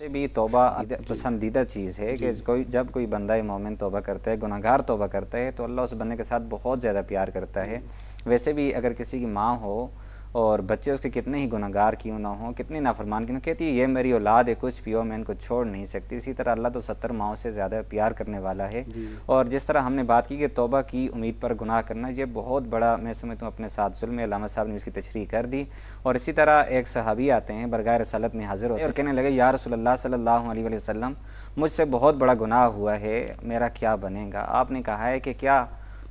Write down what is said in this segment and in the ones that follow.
से भी तोबा पसंदीदा चीज़ है कि कोई जब कोई बंदा मोमिन तोबा करता है गुनागार तोबा करता है तो अल्लाह उस बंदे के साथ बहुत ज़्यादा प्यार करता है वैसे भी अगर किसी की माँ हो और बच्चे उसके कितने ही गुनागार क्यों ना हो कितने नाफरमान क्यों कहती है ये मेरी औलाद है कुछ भी हो मैं इनको छोड़ नहीं सकती इसी तरह अल्लाह तो सत्तर माओ से ज़्यादा प्यार करने वाला है और जिस तरह हमने बात की कि तोबा की उम्मीद पर गुनाह करना ये बहुत बड़ा मैं समझता हूँ अपने साथ जुल्म अलामा साहब ने उसकी तशरी कर दी और इसी तरह एक सहाबी आते हैं बरगाह रसलत में हाजिर होते हैं और कहने लगे यार रसोल्ला सल्ला वसम मुझसे बहुत बड़ा गुनाह हुआ है मेरा क्या बनेगा आपने कहा है कि क्या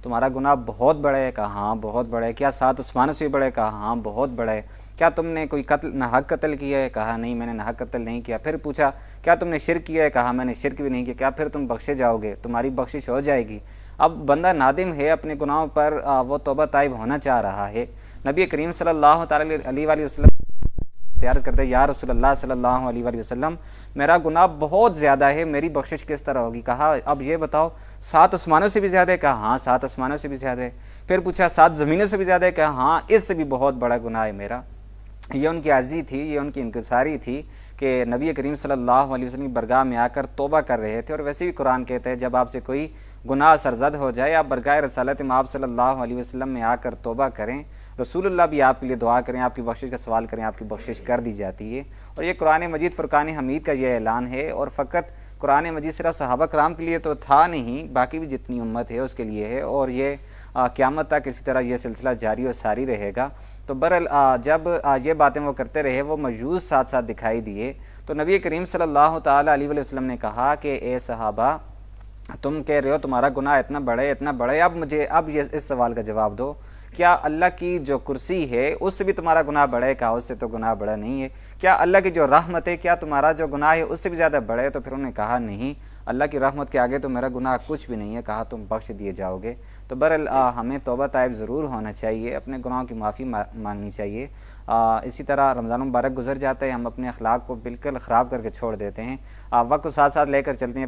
तुम्हारा गुना बहुत बड़ा है कहा हाँ बहुत बड़ा है क्या सात आसमान से भी बड़ा है कहा हाँ बहुत बड़ा है क्या तुमने कोई कत्ल नाहक कत्ल किया है कहा नहीं मैंने नाहक कत्ल नहीं किया फिर पूछा क्या तुमने शिर किया है कहा मैंने शिरक भी नहीं किया क्या फिर तुम बख्शे जाओगे तुम्हारी बख्शिश हो जाएगी अब बंदा नादिम है अपने गुनाहों पर वो तोबा तायब होना चाह रहा है नबी करीम सल्लल्लाहु अलैहि वसल्लम तैयार करते हैं या रसोल्ला सल्ला वसलम मेरा गुनाह बहुत ज़्यादा है मेरी बख्शिश किस तरह होगी कहा अब ये बताओ सात आसमानों से भी ज़्यादा है कहा हाँ सात आसमानों से भी ज़्यादा है फिर पूछा सात ज़मीनों से भी ज़्यादा है कहा हाँ इससे भी बहुत बड़ा गुनाह है मेरा ये उनकी अर्जी थी ये उनकी इनकसारी थी कि नबी करीम सल्लल्लाहु अलैहि वसल्लम की बरगाह में आकर तोबा कर रहे थे और वैसे भी कुरान कहते हैं जब आपसे कोई गुनाह सरजद हो जाए आप बरगाह रसालत में आप सल्लल्लाहु अलैहि वसल्लम में आकर तोबा करें रसूलुल्लाह भी आपके लिए दुआ करें आपकी बख्शिश का सवाल करें आपकी बख्शिश कर दी जाती है और ये कुरान मजीद फ़ुरकान हमीद का यह ऐलान है और फ़कत कुरान मजीद सिर्फ सहाबा कराम के लिए तो था नहीं बाकी भी जितनी उम्मत है उसके लिए है और ये क़्यामत तक इसी तरह यह सिलसिला जारी और सारी रहेगा तो बर जब ये बातें वो करते रहे वो मजूज़ साथ साथ दिखाई दिए तो नबी करीम सल्लल्लाहु अलैहि वसल्लम ने कहा कि ए सहाबा तुम कह रहे हो तुम्हारा गुनाह इतना बड़ा है इतना बड़ा है अब मुझे अब ये इस सवाल का जवाब दो क्या अल्लाह की जो कुर्सी है उससे भी तुम्हारा गुनाह बड़ा है कहा उससे तो गुनाह बड़ा नहीं है क्या अल्लाह की जो रहमत है क्या तुम्हारा जो गुनाह है उससे भी ज़्यादा बड़ा है तो फिर उन्होंने कहा नहीं अल्लाह की रहमत के आगे तो मेरा गुनाह कुछ भी नहीं है कहा तुम बख्श दिए जाओगे तो बर हमें तोबा तायब ज़रूर होना चाहिए अपने गुनाहों की माफ़ी मांगनी चाहिए आ, इसी तरह रमज़ान मुबारक गुजर जाता है हम अपने अखलाक को बिल्कुल ख़राब करके छोड़ देते हैं वक्त को साथ साथ लेकर चलते हैं